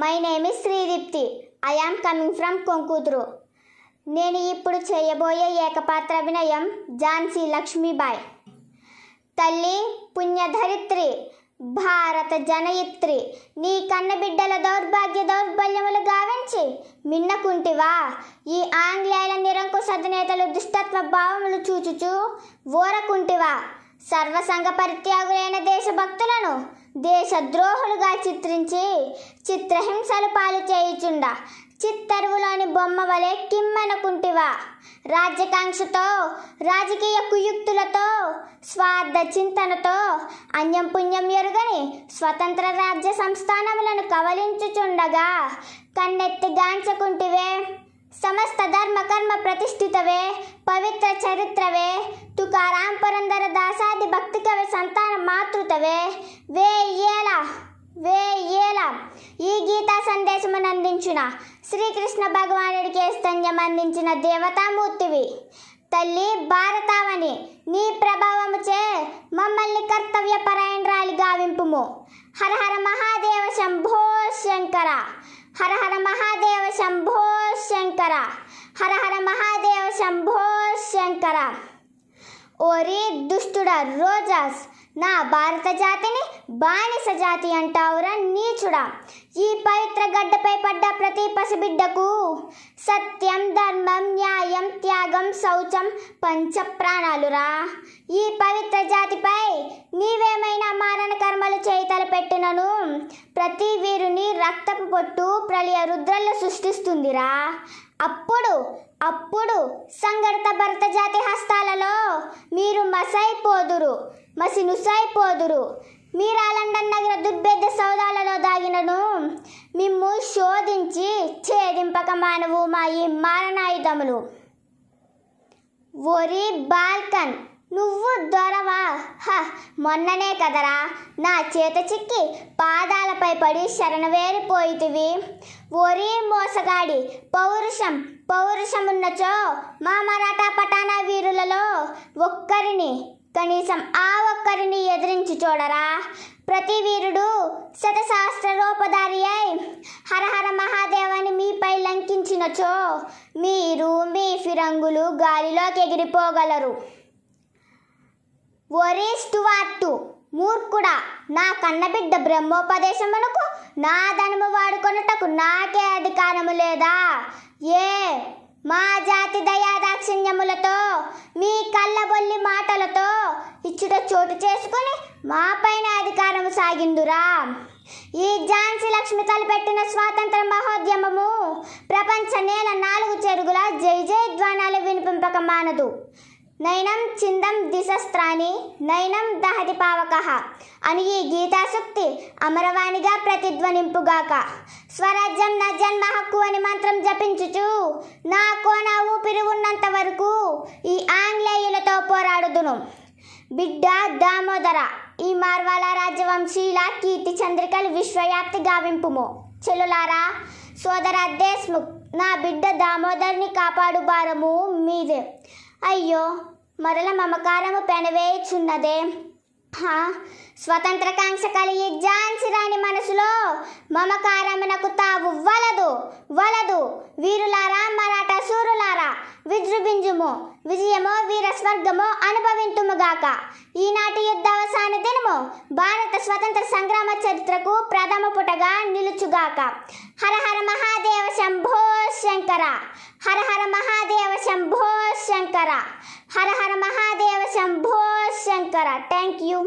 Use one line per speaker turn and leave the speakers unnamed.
my name is Sreedeepthi I am coming from Konkuthuru నేను ఇప్పుడు చేయబోయే ఏకపాత్ర అభినయం ఝాన్సీ లక్ష్మీబాయ్ తల్లి పుణ్యధరిత్రి భారత జనయిత్రి నీ కన్న బిడ్డల దౌర్భాగ్య దౌర్బల్యములు గావించి మిన్నకుంటివా ఈ ఆంగ్లేయుల నిరంకుశ నేతలు దుష్టత్వ భావములు చూచుచూ ఓరకుంటివా సర్వసంగ పరిత్యాగులైన దేశభక్తులను దేశద్రోహులుగా చిత్రించి చిత్రహింసలు పాలు చేయుచుండ చిత్తరువులోని బొమ్మ వలె కిమ్మనకుంటివా రాజ్యాకాంక్షతో రాజకీయ కుయుక్తులతో స్వార్థ చింతనతో అన్యం పుణ్యం ఎరుగని స్వతంత్ర రాజ్య సంస్థానములను కవలించుచుండగా కన్నెత్తి గాంచకుంటివే ధర్మ కర్మ ప్రతిష్ఠితవే పవిత్ర చరిత్రవే తుకారాం ತುಕಾರಾಂ దాసాది భక్తి కవి సంతాన మాతృతవే వే ఏల వే ఏల ఈ గీతా సందేశమును అందించిన శ్రీకృష్ణ భగవానుడికి స్తన్యం అందించిన దేవతామూర్తివి తల్లి భారతావని నీ ప్రభావముచే మమ్మల్ని కర్తవ్య పరాయణరాలి గావింపుము హర హర మహాదేవ శంభో శంకర हर हर महादेव शंभो शंकर हर हर महादेव शंभो शंकर ओरे दुष्टुड़ा रोजस నా భారత జాతిని బానిస జాతి అంటావురా నీచుడా ఈ పవిత్ర గడ్డపై పడ్డ ప్రతి పసిబిడ్డకు సత్యం ధర్మం న్యాయం త్యాగం శౌచం పంచ ప్రాణాలురా ఈ పవిత్ర జాతిపై నీవేమైనా మారణ కర్మలు చేయితలు పెట్టినను ప్రతి వీరుని రక్తపు పొట్టు ప్రళయ రుద్రల్లో సృష్టిస్తుందిరా అప్పుడు అప్పుడు సంగడిత భరత జాతి హస్తాలలో మీరు మసైపోదురు మసినుసైపోదురు మీరు లండన్ నగర దుర్భేద సౌదాలలో దాగినను మిమ్ము శోధించి ఛేదింపక మానవు మా ఈ మారణాయుధములు ఒరి బాల్కన్ నువ్వు దొరవా హ మొన్ననే కదరా నా చేత చిక్కి పాదాలపై పడి వేరిపోయితివి ఓరి మోసగాడి పౌరుషం పౌరుషమున్నచో మా మరాఠా పటానా వీరులలో ఒక్కరిని కనీసం ఆ ఒక్కరిని ఎదిరించి చూడరా ప్రతి వీరుడు శతశాస్త్ర రూపధారి అయి హరహర మహాదేవాన్ని మీపై లంకించినచో మీరు మీ ఫిరంగులు గాలిలోకి ఎగిరిపోగలరు ఒరే స్టువార్టు మూర్ఖుడా నా కన్నబిడ్డ బ్రహ్మోపదేశమునకు నా ధనము వాడుకొనుటకు నాకే అధికారము లేదా ఏ మా జాతి దయాదాక్షిణ్యములతో మీ కళ్ళబొల్లి మాటలతో ఇచ్చుట చోటు చేసుకుని మా పైన అధికారము సాగిందురా ఈ ఝాన్సీ లక్ష్మి తలపెట్టిన స్వాతంత్ర మహోద్యమము ప్రపంచ నేల నాలుగు చెరుగుల జై ధ్వానాలు వినిపింపక మానదు నైనం చిందం ద్విశస్త్రాన్ని నైనం దహతి పావక అని ఈ గీతాసక్తి అమరవాణిగా ప్రతిధ్వనింపుగాక స్వరాజ్యం నా జన్మ హక్కు అని మంత్రం జపించుచు నా కోన ఊపిరి ఉన్నంత వరకు ఈ ఆంగ్లేయులతో పోరాడుదును బిడ్డ దామోదర ఈ మార్వాల రాజవంశీల కీర్తి చంద్రికలు విశ్వవ్యాప్తి గావింపుము చెల్లులారా సోదర దేశ్ముఖ్ నా బిడ్డ దామోదర్ని కాపాడు భారము మీదే అయ్యో మరల మమకారము పెనవేచున్నదే స్వతంత్రకాంక్ష కలిగి ఝాన్సీ రాణి మనసులో మమకారమునకు తావు వలదు వలదు వీరులారా మరాఠా సూరులారా విజృంభింజుము విజయమో వీర స్వర్గమో అనుభవింతుముగాక ఈనాటి యుద్ధావసాన దినము భారత స్వతంత్ర సంగ్రామ చరిత్రకు ప్రథమ పుటగా నిలుచుగాక హర హర మహాదేవ శంభో శంకర హర హర మహా ಶಂಕರ ಹರ ಹರ ಮಹಾದೇವ ಶಂಭೋ ಶಂಕರ ಥ್ಯಾಂಕ್ ಯು